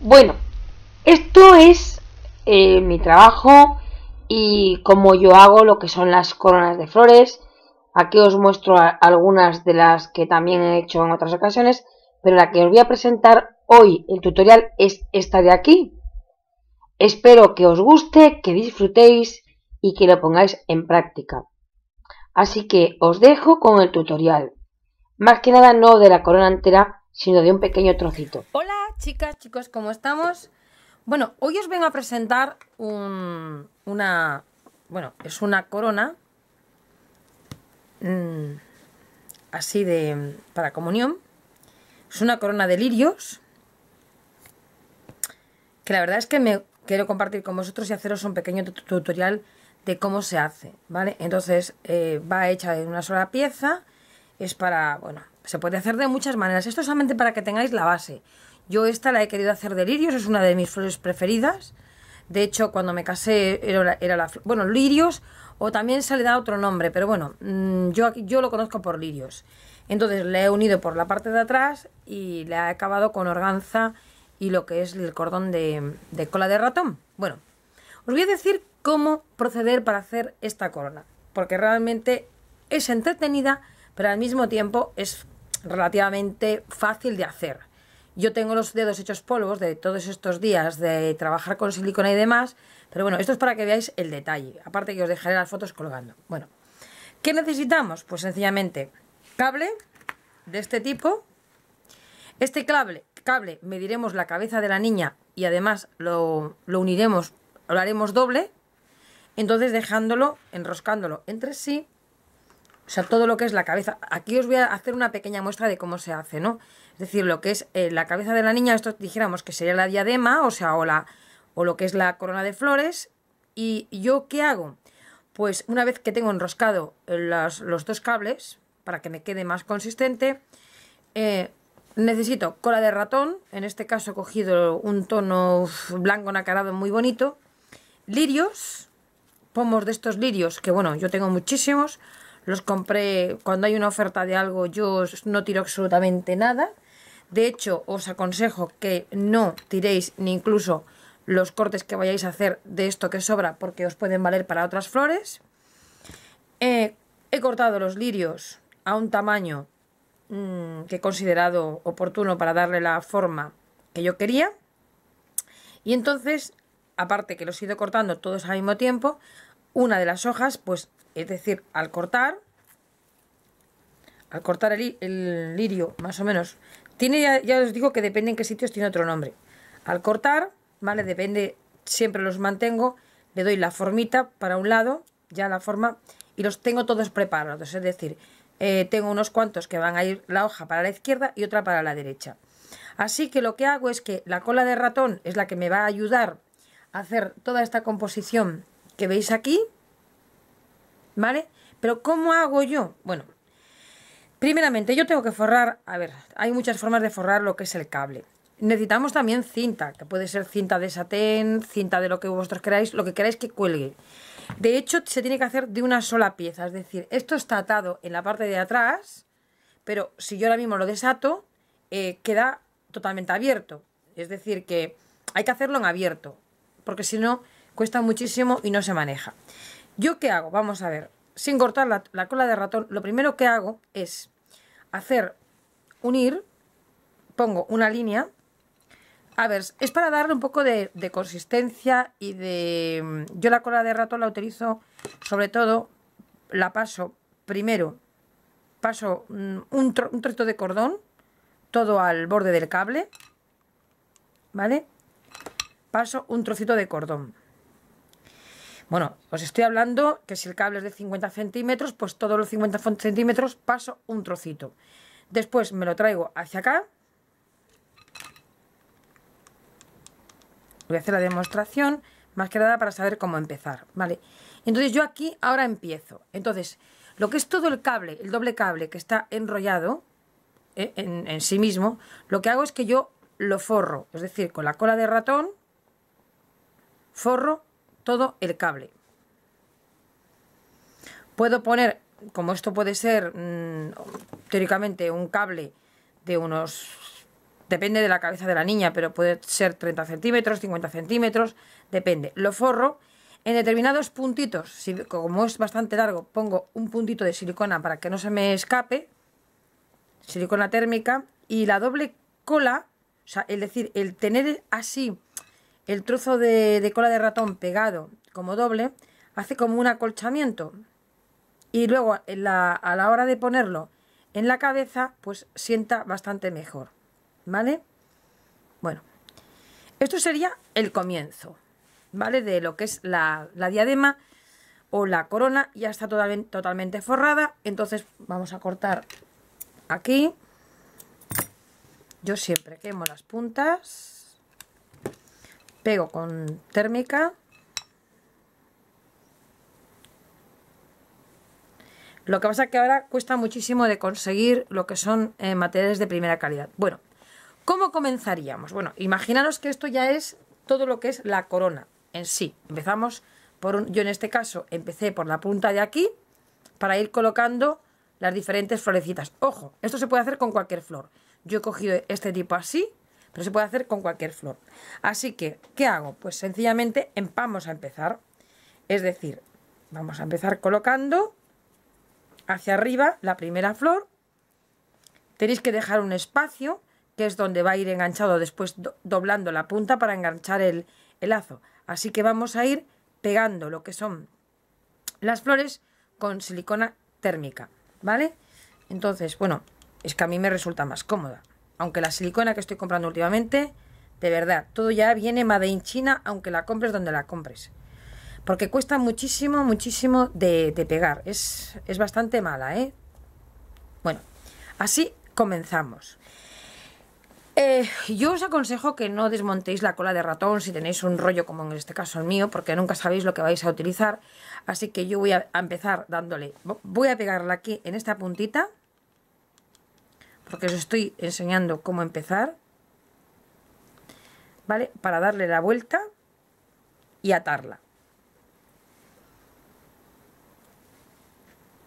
Bueno, esto es eh, mi trabajo y cómo yo hago lo que son las coronas de flores. Aquí os muestro algunas de las que también he hecho en otras ocasiones, pero la que os voy a presentar hoy, el tutorial, es esta de aquí. Espero que os guste, que disfrutéis y que lo pongáis en práctica. Así que os dejo con el tutorial. Más que nada no de la corona entera, sino de un pequeño trocito. Hola chicas, chicos, ¿cómo estamos? Bueno, hoy os vengo a presentar un, una... Bueno, es una corona mm, así de... para comunión. Es una corona de lirios que la verdad es que me quiero compartir con vosotros y haceros un pequeño tutorial de cómo se hace, ¿vale? Entonces eh, va hecha de una sola pieza, es para, bueno, se puede hacer de muchas maneras. Esto es solamente para que tengáis la base. Yo esta la he querido hacer de lirios, es una de mis flores preferidas. De hecho, cuando me casé era la, flor, bueno, lirios o también se le da otro nombre, pero bueno, mm, yo yo lo conozco por lirios. Entonces le he unido por la parte de atrás y le he acabado con organza y lo que es el cordón de, de cola de ratón. Bueno, os voy a decir cómo proceder para hacer esta corona, porque realmente es entretenida, pero al mismo tiempo es relativamente fácil de hacer. Yo tengo los dedos hechos polvos de todos estos días de trabajar con silicona y demás, pero bueno, esto es para que veáis el detalle, aparte que os dejaré las fotos colgando. Bueno, ¿qué necesitamos? Pues sencillamente cable de este tipo. Este cable, cable mediremos la cabeza de la niña y además lo, lo uniremos, lo haremos doble, entonces dejándolo, enroscándolo entre sí o sea, todo lo que es la cabeza. Aquí os voy a hacer una pequeña muestra de cómo se hace, ¿no? Es decir, lo que es eh, la cabeza de la niña, esto dijéramos que sería la diadema, o sea, o, o lo que es la corona de flores. ¿Y yo qué hago? Pues una vez que tengo enroscado eh, los, dos cables, para que me quede más consistente, eh, necesito cola de ratón, en este caso he cogido un tono blanco nacarado muy bonito, lirios, pomos de estos lirios, que bueno, yo tengo muchísimos, los compré cuando hay una oferta de algo, yo no tiro absolutamente nada. De hecho, os aconsejo que no tiréis ni incluso los cortes que vayáis a hacer de esto que sobra porque os pueden valer para otras flores. Eh, he cortado los lirios a un tamaño mm, que he considerado oportuno para darle la forma que yo quería. Y entonces, aparte que los he ido cortando todos al mismo tiempo, una de las hojas pues es decir, al cortar, al cortar el, lirio, más o menos, tiene ya, os digo que depende en qué sitios tiene otro nombre. Al cortar, ¿vale? Depende, siempre los mantengo, le doy la formita para un lado, ya la forma, y los tengo todos preparados, es decir, eh, tengo unos cuantos que van a ir la hoja para la izquierda y otra para la derecha. Así que lo que hago es que la cola de ratón es la que me va a ayudar a hacer toda esta composición que veis aquí, ¿Vale? Pero ¿cómo hago yo? Bueno, primeramente yo tengo que forrar, a ver, hay muchas formas de forrar lo que es el cable. Necesitamos también cinta, que puede ser cinta de satén, cinta de lo que vosotros queráis, lo que queráis que cuelgue. De hecho, se tiene que hacer de una sola pieza, es decir, esto está atado en la parte de atrás, pero si yo ahora mismo lo desato, eh, queda totalmente abierto. Es decir, que hay que hacerlo en abierto, porque si no, cuesta muchísimo y no se maneja. ¿Yo qué hago? Vamos a ver. Sin cortar la, cola de ratón, lo primero que hago es hacer unir, pongo una línea. A ver, es para darle un poco de, consistencia y de... Mm, yo la cola de ratón la utilizo, sobre todo, la paso primero, paso mm, un, trocito de cordón, todo al borde del cable, ¿vale? Paso un trocito de cordón. Bueno, os estoy hablando que si el cable es de 50 centímetros, pues todos los 50 centímetros paso un trocito. Después me lo traigo hacia acá. Voy a hacer la demostración, más que nada para saber cómo empezar, ¿vale? Entonces yo aquí ahora empiezo. Entonces, lo que es todo el cable, el doble cable que está enrollado ¿eh? en sí mismo, lo que hago es que yo lo forro, es decir, con la cola de ratón, forro todo el cable. Puedo poner, como esto puede ser mm, teóricamente un cable de unos... Depende de la cabeza de la niña, pero puede ser 30 centímetros, 50 centímetros, depende. Lo forro en determinados puntitos, si, como es bastante largo, pongo un puntito de silicona para que no se me escape, silicona térmica, y la doble cola, o sea, es decir, el tener así el trozo de, cola de ratón pegado como doble hace como un acolchamiento y luego a la hora de ponerlo en la cabeza pues sienta bastante mejor vale bueno esto sería el comienzo vale de lo que es la, diadema o la corona ya está totalmente forrada entonces vamos a cortar aquí yo siempre quemo las puntas pego con térmica. Lo que pasa es que ahora cuesta muchísimo de conseguir lo que son eh, materiales de primera calidad. Bueno, ¿cómo comenzaríamos? Bueno, imaginaros que esto ya es todo lo que es la corona en sí. Empezamos por un, yo en este caso empecé por la punta de aquí para ir colocando las diferentes florecitas. Ojo, esto se puede hacer con cualquier flor. Yo he cogido este tipo así, no se puede hacer con cualquier flor. Así que, ¿qué hago? Pues sencillamente em, vamos a empezar, es decir, vamos a empezar colocando hacia arriba la primera flor, tenéis que dejar un espacio que es donde va a ir enganchado después doblando la punta para enganchar el, el lazo. Así que vamos a ir pegando lo que son las flores con silicona térmica, ¿vale? Entonces, bueno, es que a mí me resulta más cómoda. Aunque la silicona que estoy comprando últimamente, de verdad, todo ya viene made in China, aunque la compres donde la compres. Porque cuesta muchísimo, muchísimo de, pegar. Es, es bastante mala, ¿eh? Bueno, así comenzamos. Eh, yo os aconsejo que no desmontéis la cola de ratón si tenéis un rollo como en este caso el mío, porque nunca sabéis lo que vais a utilizar. Así que yo voy a empezar dándole, voy a pegarla aquí en esta puntita porque os estoy enseñando cómo empezar, ¿vale? Para darle la vuelta y atarla.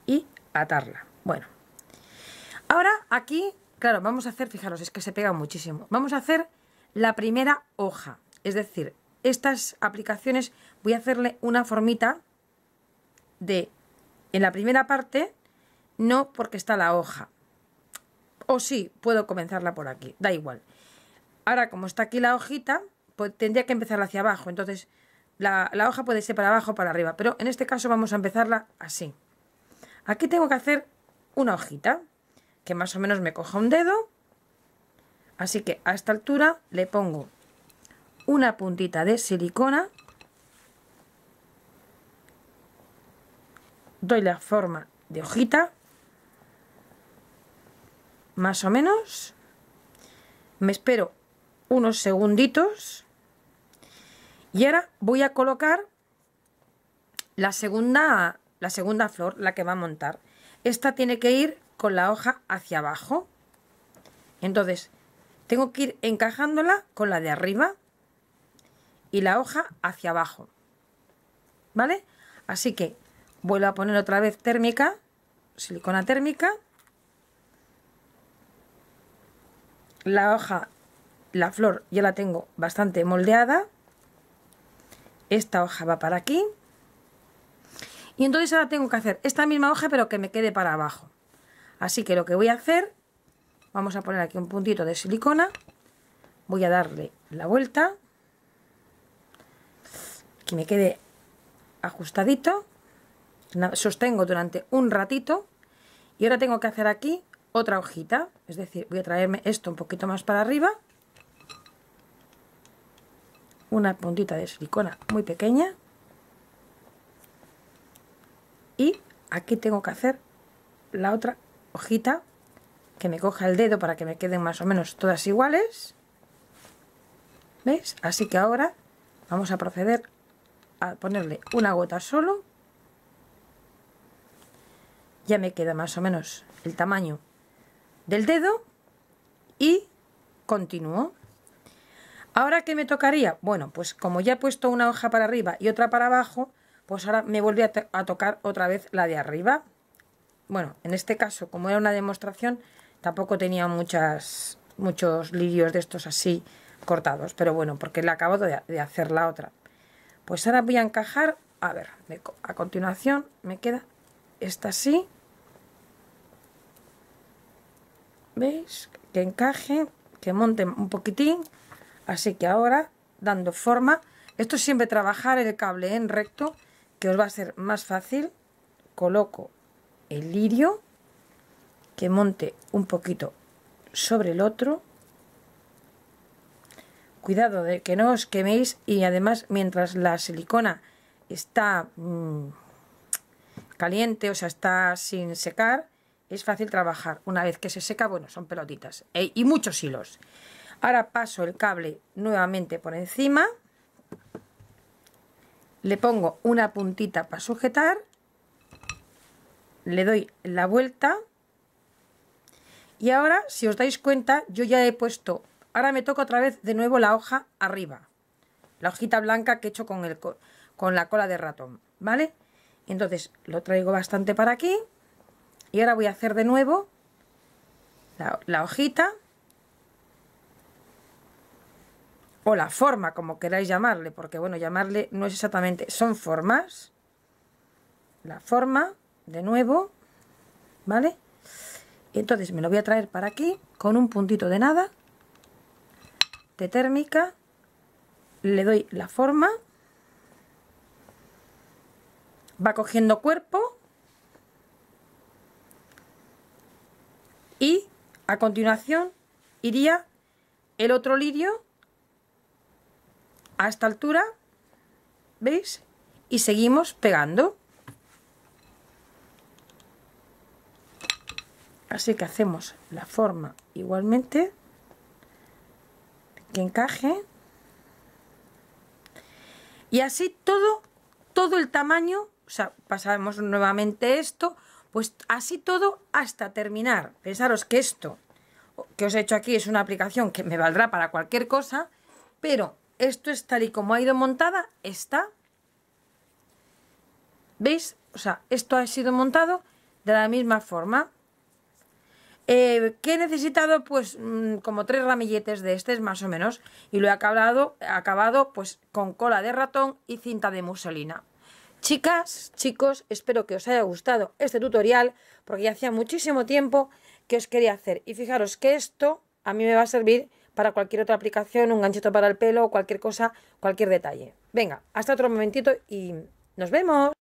Y atarla. Bueno, ahora aquí, claro, vamos a hacer, fijaros, es que se pega muchísimo. Vamos a hacer la primera hoja, es decir, estas aplicaciones voy a hacerle una formita de en la primera parte no porque está la hoja o sí, puedo comenzarla por aquí, da igual. Ahora, como está aquí la hojita, pues tendría que empezarla hacia abajo. Entonces, la, la hoja puede ser para abajo o para arriba. Pero en este caso vamos a empezarla así. Aquí tengo que hacer una hojita, que más o menos me coja un dedo. Así que a esta altura le pongo una puntita de silicona. Doy la forma de hojita más o menos. Me espero unos segunditos. Y ahora voy a colocar la segunda, la segunda flor, la que va a montar. Esta tiene que ir con la hoja hacia abajo. Entonces, tengo que ir encajándola con la de arriba y la hoja hacia abajo. ¿Vale? Así que vuelvo a poner otra vez térmica, silicona térmica. la hoja, la flor ya la tengo bastante moldeada. Esta hoja va para aquí. Y entonces ahora tengo que hacer esta misma hoja pero que me quede para abajo. Así que lo que voy a hacer, vamos a poner aquí un puntito de silicona. Voy a darle la vuelta. Que me quede ajustadito. Sostengo durante un ratito. Y ahora tengo que hacer aquí otra hojita, es decir, voy a traerme esto un poquito más para arriba, una puntita de silicona muy pequeña y aquí tengo que hacer la otra hojita que me coja el dedo para que me queden más o menos todas iguales ves así que ahora vamos a proceder a ponerle una gota solo ya me queda más o menos el tamaño del dedo y continuo Ahora, que me tocaría? Bueno, pues como ya he puesto una hoja para arriba y otra para abajo, pues ahora me vuelve a, tocar otra vez la de arriba. Bueno, en este caso, como era una demostración, tampoco tenía muchas, muchos lirios de estos así cortados. Pero bueno, porque le acabo de hacer la otra. Pues ahora voy a encajar, a ver, a continuación me queda esta así. ¿Veis? Que encaje, que monte un poquitín. Así que ahora, dando forma, esto siempre trabajar el cable en recto, que os va a ser más fácil. Coloco el lirio, que monte un poquito sobre el otro. Cuidado de que no os queméis y además mientras la silicona está mm, caliente, o sea, está sin secar, es fácil trabajar. Una vez que se seca, bueno, son pelotitas ¿eh? y muchos hilos. Ahora paso el cable nuevamente por encima. Le pongo una puntita para sujetar. Le doy la vuelta. Y ahora, si os dais cuenta, yo ya he puesto... Ahora me toca otra vez de nuevo la hoja arriba. La hojita blanca que he hecho con, el, con la cola de ratón, ¿vale? Entonces lo traigo bastante para aquí y ahora voy a hacer de nuevo la, hojita o la forma, como queráis llamarle, porque bueno, llamarle no es exactamente, son formas. La forma, de nuevo, ¿vale? Entonces me lo voy a traer para aquí, con un puntito de nada, de térmica, le doy la forma, va cogiendo cuerpo, y a continuación iría el otro lirio a esta altura, ¿veis? Y seguimos pegando. Así que hacemos la forma igualmente, que encaje. Y así todo, todo el tamaño, o sea, pasamos nuevamente esto, pues así todo hasta terminar. Pensaros que esto que os he hecho aquí es una aplicación que me valdrá para cualquier cosa, pero esto es tal y como ha ido montada, está. ¿Veis? O sea, esto ha sido montado de la misma forma. Eh, que he necesitado? Pues mm, como tres ramilletes de este más o menos y lo he acabado, acabado pues con cola de ratón y cinta de muselina. Chicas, chicos, espero que os haya gustado este tutorial porque ya hacía muchísimo tiempo que os quería hacer. Y fijaros que esto a mí me va a servir para cualquier otra aplicación, un ganchito para el pelo, cualquier cosa, cualquier detalle. Venga, hasta otro momentito y nos vemos.